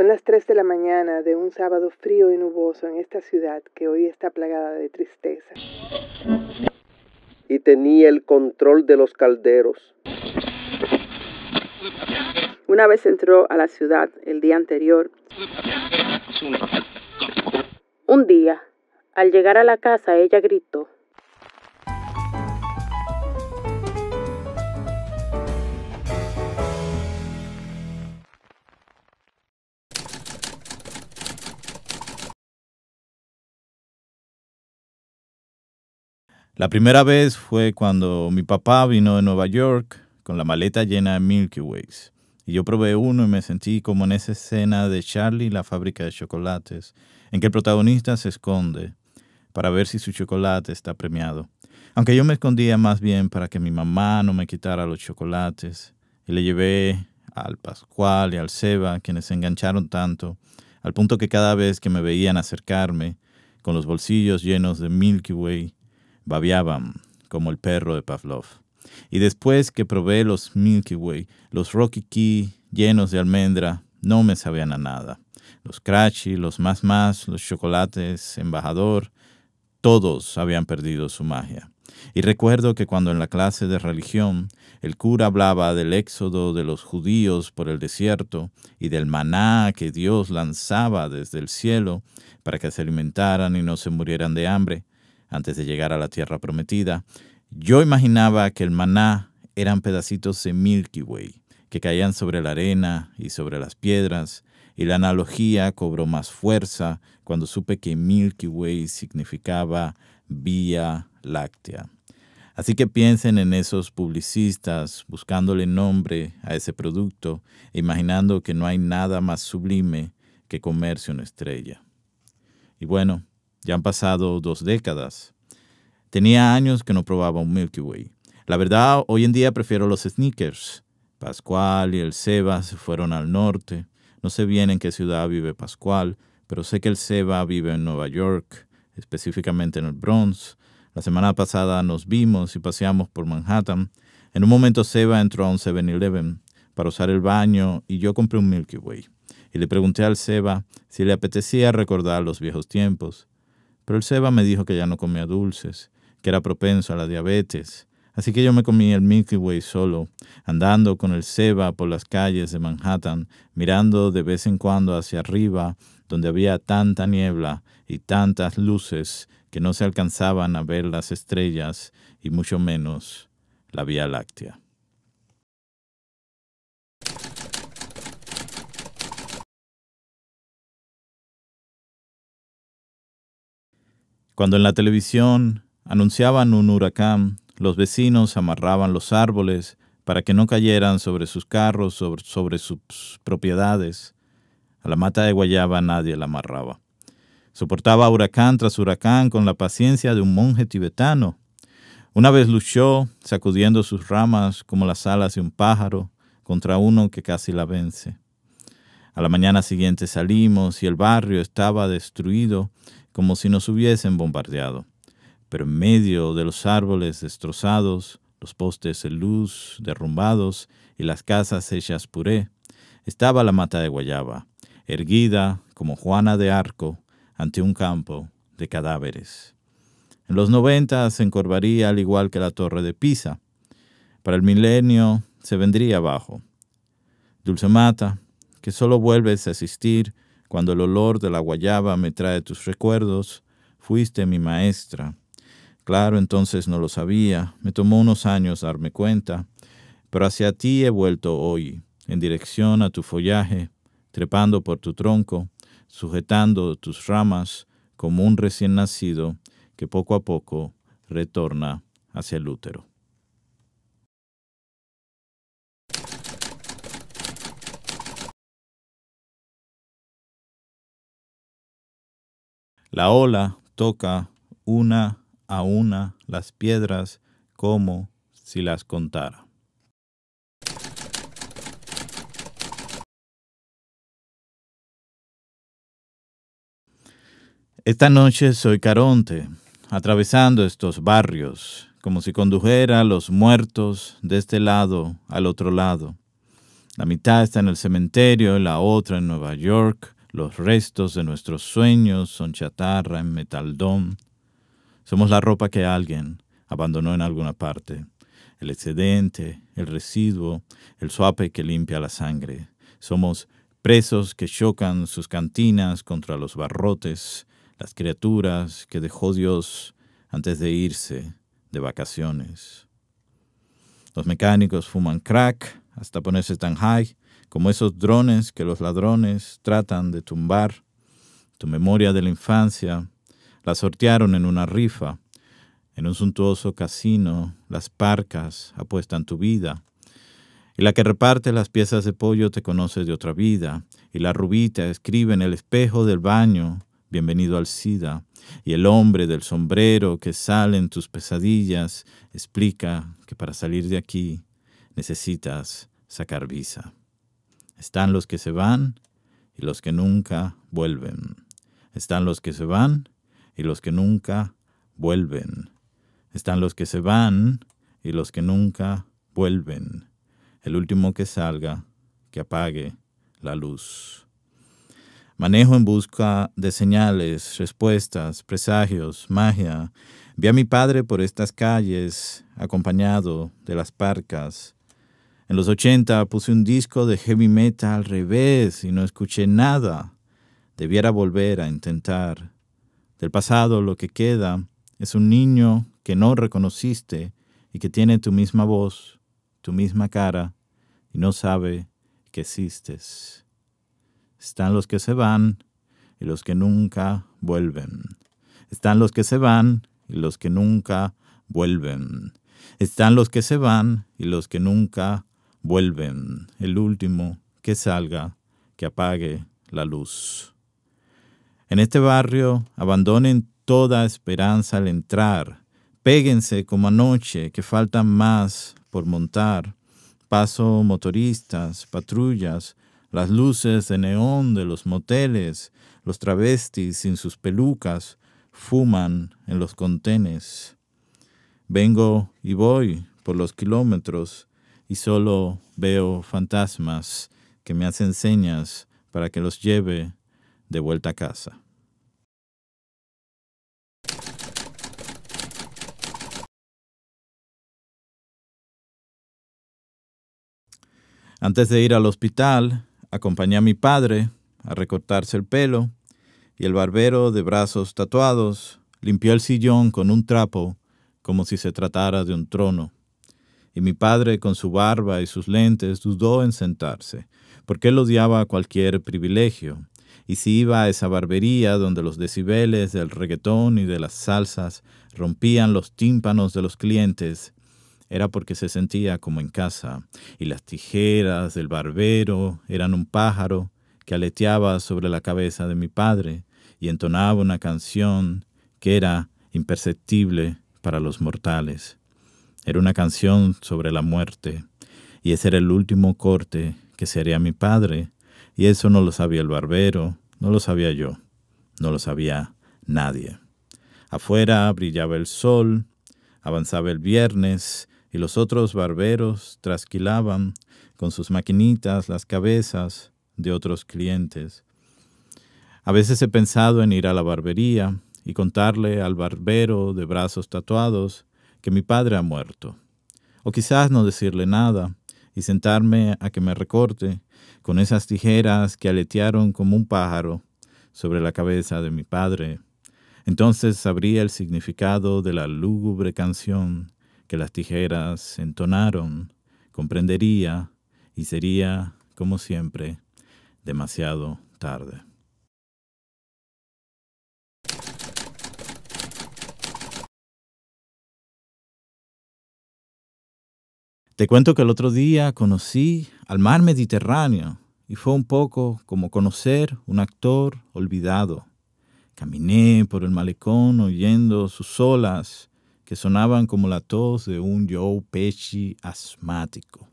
Son las 3 de la mañana de un sábado frío y nuboso en esta ciudad que hoy está plagada de tristeza. Y tenía el control de los calderos. Una vez entró a la ciudad el día anterior. Un día, al llegar a la casa, ella gritó. La primera vez fue cuando mi papá vino de Nueva York con la maleta llena de Milky Ways. Y yo probé uno y me sentí como en esa escena de Charlie la fábrica de chocolates, en que el protagonista se esconde para ver si su chocolate está premiado. Aunque yo me escondía más bien para que mi mamá no me quitara los chocolates. Y le llevé al Pascual y al Seba, quienes se engancharon tanto, al punto que cada vez que me veían acercarme, con los bolsillos llenos de Milky Way, Babiaban como el perro de Pavlov. Y después que probé los Milky Way, los Rocky Key llenos de almendra, no me sabían a nada. Los Crunchy, los Más Más, los chocolates Embajador, todos habían perdido su magia. Y recuerdo que cuando en la clase de religión el cura hablaba del éxodo de los judíos por el desierto y del maná que Dios lanzaba desde el cielo para que se alimentaran y no se murieran de hambre, antes de llegar a la tierra prometida, yo imaginaba que el maná eran pedacitos de Milky Way, que caían sobre la arena y sobre las piedras, y la analogía cobró más fuerza cuando supe que Milky Way significaba Vía Láctea. Así que piensen en esos publicistas buscándole nombre a ese producto, imaginando que no hay nada más sublime que comerse una estrella. Y bueno, ya han pasado dos décadas. Tenía años que no probaba un Milky Way. La verdad, hoy en día prefiero los sneakers. Pascual y el Seba se fueron al norte. No sé bien en qué ciudad vive Pascual, pero sé que el Seba vive en Nueva York, específicamente en el Bronx. La semana pasada nos vimos y paseamos por Manhattan. En un momento Seba entró a un 7-Eleven para usar el baño y yo compré un Milky Way. Y le pregunté al Seba si le apetecía recordar los viejos tiempos. Pero el Seba me dijo que ya no comía dulces, que era propenso a la diabetes. Así que yo me comí el Milky Way solo, andando con el Seba por las calles de Manhattan, mirando de vez en cuando hacia arriba, donde había tanta niebla y tantas luces que no se alcanzaban a ver las estrellas y mucho menos la Vía Láctea. Cuando en la televisión anunciaban un huracán, los vecinos amarraban los árboles para que no cayeran sobre sus carros, sobre, sus propiedades. A la mata de guayaba nadie la amarraba. Soportaba huracán tras huracán con la paciencia de un monje tibetano. Una vez luchó, sacudiendo sus ramas como las alas de un pájaro, contra uno que casi la vence. A la mañana siguiente salimos y el barrio estaba destruido como si nos hubiesen bombardeado. Pero en medio de los árboles destrozados, los postes de luz derrumbados y las casas hechas puré, estaba la mata de guayaba, erguida como Juana de Arco ante un campo de cadáveres. En los 90 se encorvaría al igual que la torre de Pisa. Para el milenio se vendría abajo. Dulce Mata, que solo vuelves a existir cuando el olor de la guayaba me trae tus recuerdos, fuiste mi maestra. Claro, entonces no lo sabía, me tomó unos años darme cuenta, pero hacia ti he vuelto hoy, en dirección a tu follaje, trepando por tu tronco, sujetando tus ramas como un recién nacido que poco a poco retorna hacia el útero. La ola toca una a una las piedras como si las contara. Esta noche soy Caronte, atravesando estos barrios, como si condujera a los muertos de este lado al otro lado. La mitad está en el cementerio, la otra en Nueva York, los restos de nuestros sueños son chatarra en metaldón. Somos la ropa que alguien abandonó en alguna parte. El excedente, el residuo, el suape que limpia la sangre. Somos presos que chocan sus cantinas contra los barrotes, las criaturas que dejó Dios antes de irse de vacaciones. Los mecánicos fuman crack hasta ponerse tan high como esos drones que los ladrones tratan de tumbar, tu memoria de la infancia, la sortearon en una rifa, en un suntuoso casino, las parcas apuestan tu vida, y la que reparte las piezas de pollo te conoce de otra vida, y la rubita escribe en el espejo del baño, bienvenido al SIDA, y el hombre del sombrero que sale en tus pesadillas explica que para salir de aquí necesitas sacar visa. Están los que se van y los que nunca vuelven. Están los que se van y los que nunca vuelven. Están los que se van y los que nunca vuelven. El último que salga, que apague la luz. Manejo en busca de señales, respuestas, presagios, magia. Vi a mi padre por estas calles, acompañado de las parcas, en los 80 puse un disco de heavy metal al revés y no escuché nada. Debiera volver a intentar. Del pasado lo que queda es un niño que no reconociste y que tiene tu misma voz, tu misma cara y no sabe que existes. Están los que se van y los que nunca vuelven. Están los que se van y los que nunca vuelven. Están los que se van y los que nunca vuelven, el último que salga, que apague la luz. En este barrio abandonen toda esperanza al entrar, péguense como anoche, que faltan más por montar. Paso motoristas, patrullas, las luces de neón de los moteles, los travestis sin sus pelucas, fuman en los contenes. Vengo y voy por los kilómetros, y solo veo fantasmas que me hacen señas para que los lleve de vuelta a casa. Antes de ir al hospital, acompañé a mi padre a recortarse el pelo y el barbero de brazos tatuados limpió el sillón con un trapo como si se tratara de un trono y mi padre con su barba y sus lentes dudó en sentarse, porque él odiaba cualquier privilegio, y si iba a esa barbería donde los decibeles del reggaetón y de las salsas rompían los tímpanos de los clientes, era porque se sentía como en casa, y las tijeras del barbero eran un pájaro que aleteaba sobre la cabeza de mi padre y entonaba una canción que era imperceptible para los mortales. Era una canción sobre la muerte, y ese era el último corte que sería haría mi padre, y eso no lo sabía el barbero, no lo sabía yo, no lo sabía nadie. Afuera brillaba el sol, avanzaba el viernes, y los otros barberos trasquilaban con sus maquinitas las cabezas de otros clientes. A veces he pensado en ir a la barbería y contarle al barbero de brazos tatuados que mi padre ha muerto. O quizás no decirle nada y sentarme a que me recorte con esas tijeras que aletearon como un pájaro sobre la cabeza de mi padre. Entonces sabría el significado de la lúgubre canción que las tijeras entonaron, comprendería y sería, como siempre, demasiado tarde. Te cuento que el otro día conocí al mar Mediterráneo y fue un poco como conocer un actor olvidado. Caminé por el malecón oyendo sus olas que sonaban como la tos de un Joe pechi asmático.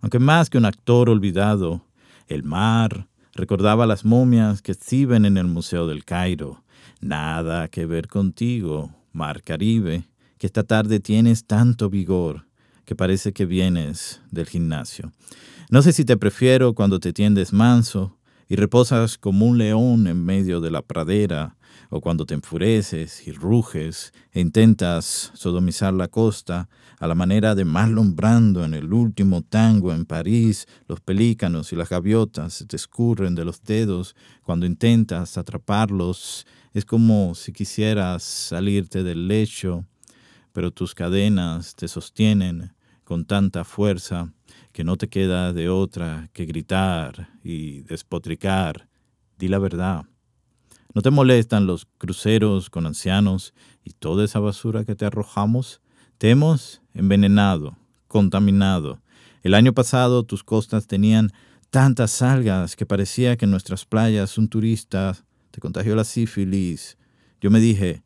Aunque más que un actor olvidado, el mar recordaba las momias que exhiben en el Museo del Cairo. Nada que ver contigo, Mar Caribe, que esta tarde tienes tanto vigor que parece que vienes del gimnasio. No sé si te prefiero cuando te tiendes manso y reposas como un león en medio de la pradera, o cuando te enfureces y ruges e intentas sodomizar la costa a la manera de Marlon en el último tango en París, los pelícanos y las gaviotas te escurren de los dedos cuando intentas atraparlos. Es como si quisieras salirte del lecho, pero tus cadenas te sostienen con tanta fuerza que no te queda de otra que gritar y despotricar. Di la verdad. ¿No te molestan los cruceros con ancianos y toda esa basura que te arrojamos? Te hemos envenenado, contaminado. El año pasado tus costas tenían tantas algas que parecía que en nuestras playas un turista te contagió la sífilis. Yo me dije,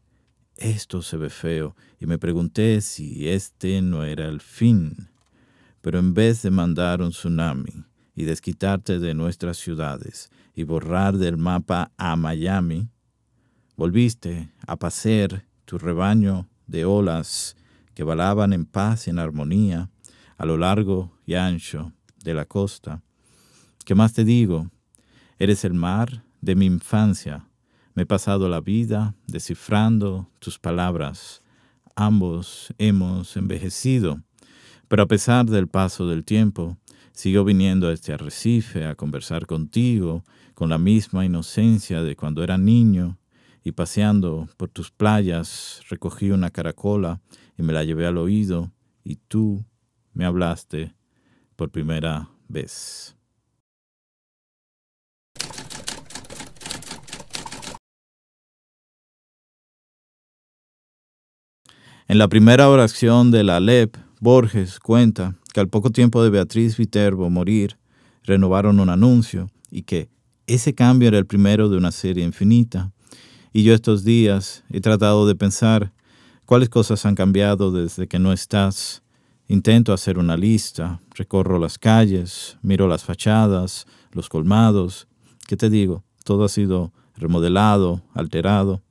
esto se ve feo, y me pregunté si este no era el fin. Pero en vez de mandar un tsunami y desquitarte de nuestras ciudades y borrar del mapa a Miami, volviste a pasear tu rebaño de olas que balaban en paz y en armonía a lo largo y ancho de la costa. ¿Qué más te digo? Eres el mar de mi infancia, me he pasado la vida descifrando tus palabras. Ambos hemos envejecido, pero a pesar del paso del tiempo, sigo viniendo a este arrecife a conversar contigo con la misma inocencia de cuando era niño y paseando por tus playas recogí una caracola y me la llevé al oído y tú me hablaste por primera vez. En la primera oración de la Alep, Borges cuenta que al poco tiempo de Beatriz Viterbo morir, renovaron un anuncio y que ese cambio era el primero de una serie infinita. Y yo estos días he tratado de pensar cuáles cosas han cambiado desde que no estás. Intento hacer una lista, recorro las calles, miro las fachadas, los colmados. ¿Qué te digo? Todo ha sido remodelado, alterado.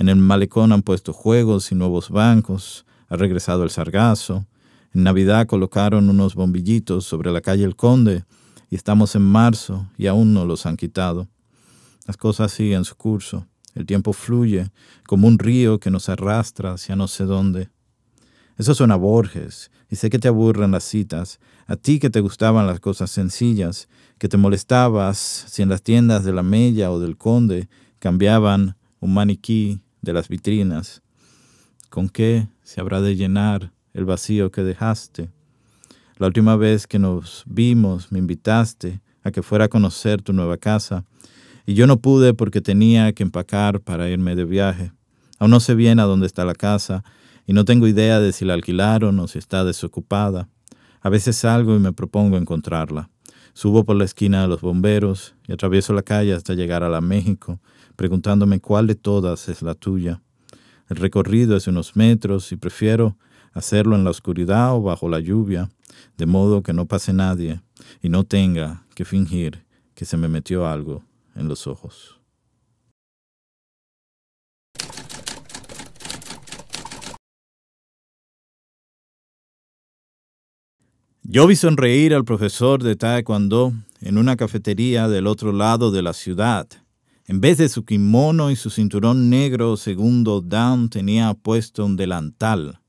En el malecón han puesto juegos y nuevos bancos, ha regresado el sargazo. En Navidad colocaron unos bombillitos sobre la calle El Conde y estamos en marzo y aún no los han quitado. Las cosas siguen su curso. El tiempo fluye como un río que nos arrastra hacia no sé dónde. Eso suena a Borges, y sé que te aburren las citas, a ti que te gustaban las cosas sencillas, que te molestabas si en las tiendas de la Mella o del Conde cambiaban un maniquí de las vitrinas. ¿Con qué se habrá de llenar el vacío que dejaste? La última vez que nos vimos me invitaste a que fuera a conocer tu nueva casa y yo no pude porque tenía que empacar para irme de viaje. Aún no sé bien a dónde está la casa y no tengo idea de si la alquilaron o si está desocupada. A veces salgo y me propongo encontrarla. Subo por la esquina de los bomberos y atravieso la calle hasta llegar a la México preguntándome cuál de todas es la tuya. El recorrido es unos metros y prefiero hacerlo en la oscuridad o bajo la lluvia, de modo que no pase nadie y no tenga que fingir que se me metió algo en los ojos. Yo vi sonreír al profesor de Taekwondo en una cafetería del otro lado de la ciudad en vez de su kimono y su cinturón negro, segundo Dan tenía puesto un delantal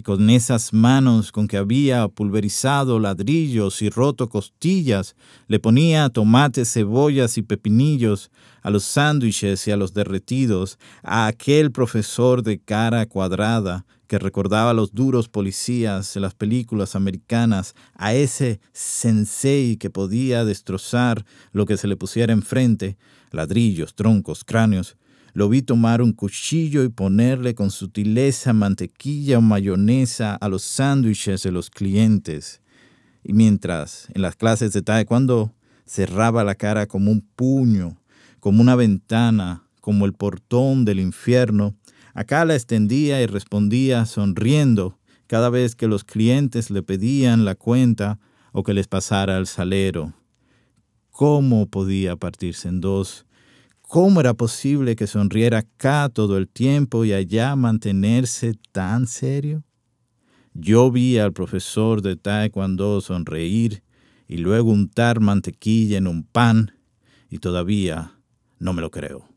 y con esas manos con que había pulverizado ladrillos y roto costillas, le ponía tomates, cebollas y pepinillos a los sándwiches y a los derretidos, a aquel profesor de cara cuadrada que recordaba a los duros policías de las películas americanas, a ese sensei que podía destrozar lo que se le pusiera enfrente, ladrillos, troncos, cráneos, lo vi tomar un cuchillo y ponerle con sutileza mantequilla o mayonesa a los sándwiches de los clientes. Y mientras en las clases de taekwondo cerraba la cara como un puño, como una ventana, como el portón del infierno, acá la extendía y respondía sonriendo cada vez que los clientes le pedían la cuenta o que les pasara el salero. ¿Cómo podía partirse en dos? ¿Cómo era posible que sonriera acá todo el tiempo y allá mantenerse tan serio? Yo vi al profesor de Taekwondo sonreír y luego untar mantequilla en un pan y todavía no me lo creo.